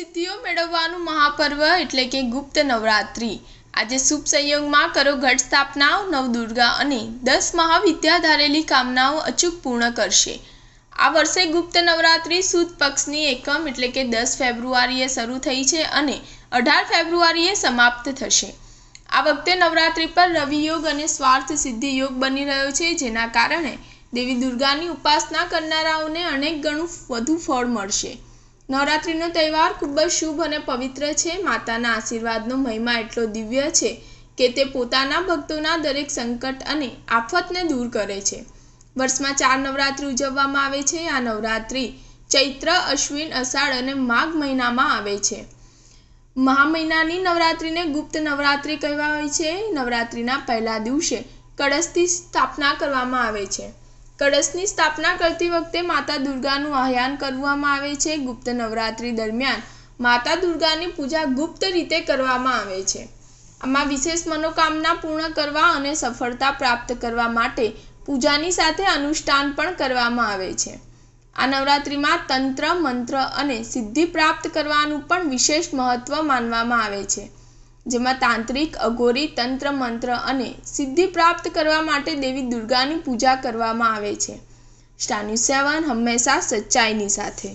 સિદ્ધિઓ મેળવવાનું મહાપર્વ એટલે કે ગુપ્ત નવરાત્રિ આજે શુભ સંયોગમાં કરો ઘટ સ્થાપના નવદુર્ગા અને દસ મહાવિદ્યા ધારેલી કામનાઓ અચૂક પૂર્ણ કરશે આ વર્ષે ગુપ્ત નવરાત્રિ સુદ પક્ષની એકમ એટલે કે દસ ફેબ્રુઆરીએ શરૂ થઈ છે અને અઢાર ફેબ્રુઆરીએ સમાપ્ત થશે આ વખતે નવરાત્રિ પર રવિયોગ અને સ્વાર્થ સિદ્ધિ યોગ બની રહ્યો છે જેના કારણે દેવી દુર્ગાની ઉપાસના કરનારાઓને અનેક ગણું વધુ ફળ મળશે નવરાત્રિનો તહેવાર ખૂબ જ શુભ અને પવિત્ર છે માતાના આશીર્વાદનો મહિમા એટલો દિવ્ય છે કે તે પોતાના ભક્તોના દરેક સંકટ અને આફતને દૂર કરે છે વર્ષમાં ચાર નવરાત્રિ ઉજવવામાં આવે છે આ નવરાત્રિ ચૈત્ર અશ્વિન અષાઢ અને માઘ મહિનામાં આવે છે મહા મહિનાની નવરાત્રિને ગુપ્ત નવરાત્રિ કહેવાય છે નવરાત્રિના પહેલા દિવસે કળશથી સ્થાપના કરવામાં આવે છે કળશની સ્થાપના કરતી વખતે માતા દુર્ગાનું આહ્વાન કરવામાં આવે છે ગુપ્ત નવરાત્રી દરમિયાન માતા દુર્ગાની પૂજા ગુપ્ત રીતે કરવામાં આવે છે આમાં વિશેષ મનોકામના પૂર્ણ કરવા અને સફળતા પ્રાપ્ત કરવા માટે પૂજાની સાથે અનુષ્ઠાન પણ કરવામાં આવે છે આ નવરાત્રિમાં તંત્ર મંત્ર અને સિદ્ધિ પ્રાપ્ત કરવાનું પણ વિશેષ મહત્વ માનવામાં આવે છે જેમાં તાંત્રિક અઘોરી તંત્ર મંત્ર અને સિદ્ધિ પ્રાપ્ત કરવા માટે દેવી દુર્ગાની પૂજા કરવામાં આવે છે સ્ટાન્યુસ્યાવાન હંમેશા સચ્ચાઈની સાથે